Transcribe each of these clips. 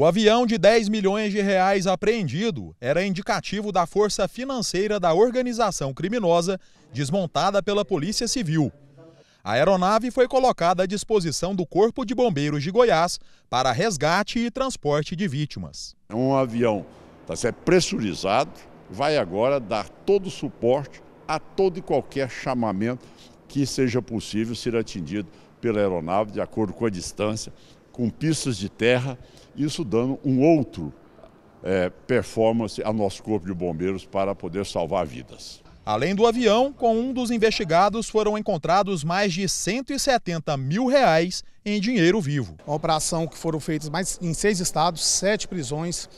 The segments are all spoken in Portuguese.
O avião de 10 milhões de reais apreendido era indicativo da força financeira da organização criminosa desmontada pela Polícia Civil. A aeronave foi colocada à disposição do Corpo de Bombeiros de Goiás para resgate e transporte de vítimas. É um avião tá é pressurizado, vai agora dar todo o suporte a todo e qualquer chamamento que seja possível ser atingido pela aeronave de acordo com a distância com pistas de terra, isso dando um outro é, performance ao nosso Corpo de Bombeiros para poder salvar vidas. Além do avião, com um dos investigados foram encontrados mais de 170 mil reais em dinheiro vivo. Uma operação que foram feitas mais em seis estados, sete prisões,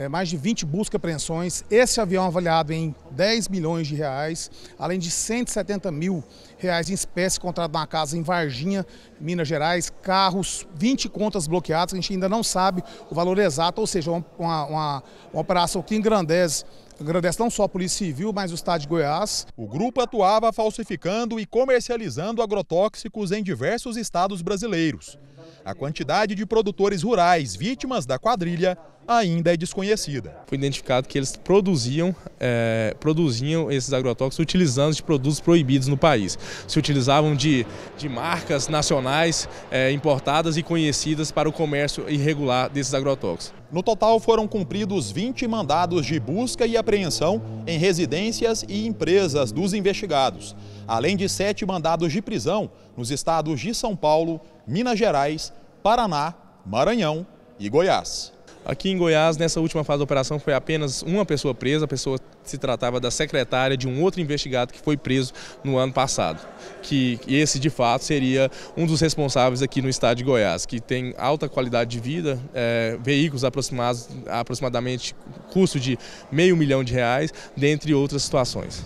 é, mais de 20 busca apreensões. Esse avião avaliado em 10 milhões de reais, além de 170 mil reais em espécie encontrado na casa em Varginha, Minas Gerais, carros, 20 contas bloqueadas, a gente ainda não sabe o valor exato, ou seja, uma, uma, uma operação que engrandece não só a Polícia Civil, mas o Estado de Goiás. O grupo atuava falsificando e comercializando agrotóxicos em diversos estados brasileiros. A quantidade de produtores rurais vítimas da quadrilha ainda é desconhecida. Foi identificado que eles produziam, é, produziam esses agrotóxicos utilizando de produtos proibidos no país. Se utilizavam de, de marcas nacionais é, importadas e conhecidas para o comércio irregular desses agrotóxicos. No total foram cumpridos 20 mandados de busca e apreensão em residências e empresas dos investigados além de sete mandados de prisão nos estados de São Paulo, Minas Gerais, Paraná, Maranhão e Goiás. Aqui em Goiás, nessa última fase da operação, foi apenas uma pessoa presa. A pessoa se tratava da secretária de um outro investigado que foi preso no ano passado. Que esse, de fato, seria um dos responsáveis aqui no estado de Goiás, que tem alta qualidade de vida, é, veículos aproximados, aproximadamente custo de meio milhão de reais, dentre outras situações.